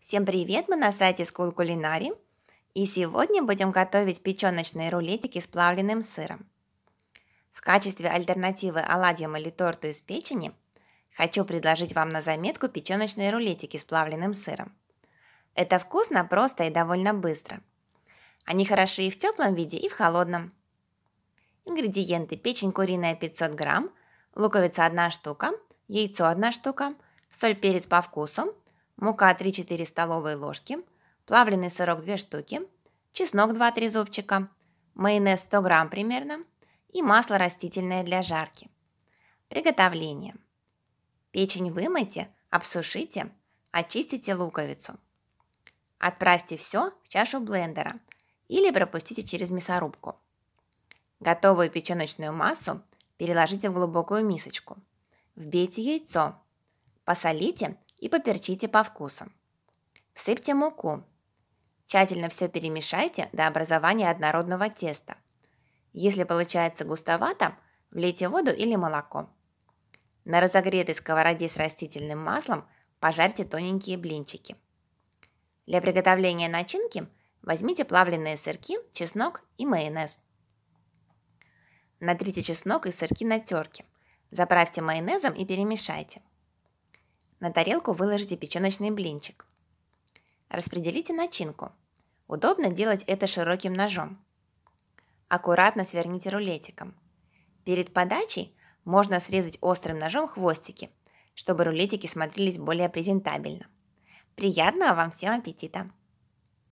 Всем привет, мы на сайте School Culinary, и сегодня будем готовить печеночные рулетики с плавленным сыром. В качестве альтернативы оладьям или торту из печени хочу предложить вам на заметку печеночные рулетики с плавленным сыром. Это вкусно, просто и довольно быстро. Они хороши и в теплом виде, и в холодном. Ингредиенты. Печень куриная 500 грамм, луковица 1 штука, яйцо 1 штука, соль, перец по вкусу, мука 3-4 столовые ложки, плавленый сырок 2 штуки, чеснок 2-3 зубчика, майонез 100 грамм примерно и масло растительное для жарки. Приготовление. Печень вымойте, обсушите, очистите луковицу. Отправьте все в чашу блендера или пропустите через мясорубку. Готовую печеночную массу переложите в глубокую мисочку. Вбейте яйцо. Посолите и поперчите по вкусу. Всыпьте муку. Тщательно все перемешайте до образования однородного теста. Если получается густовато, влейте воду или молоко. На разогретой сковороде с растительным маслом пожарьте тоненькие блинчики. Для приготовления начинки возьмите плавленые сырки, чеснок и майонез. Натрите чеснок и сырки на терке. Заправьте майонезом и перемешайте. На тарелку выложите печеночный блинчик. Распределите начинку. Удобно делать это широким ножом. Аккуратно сверните рулетиком. Перед подачей можно срезать острым ножом хвостики, чтобы рулетики смотрелись более презентабельно. Приятного вам всем аппетита!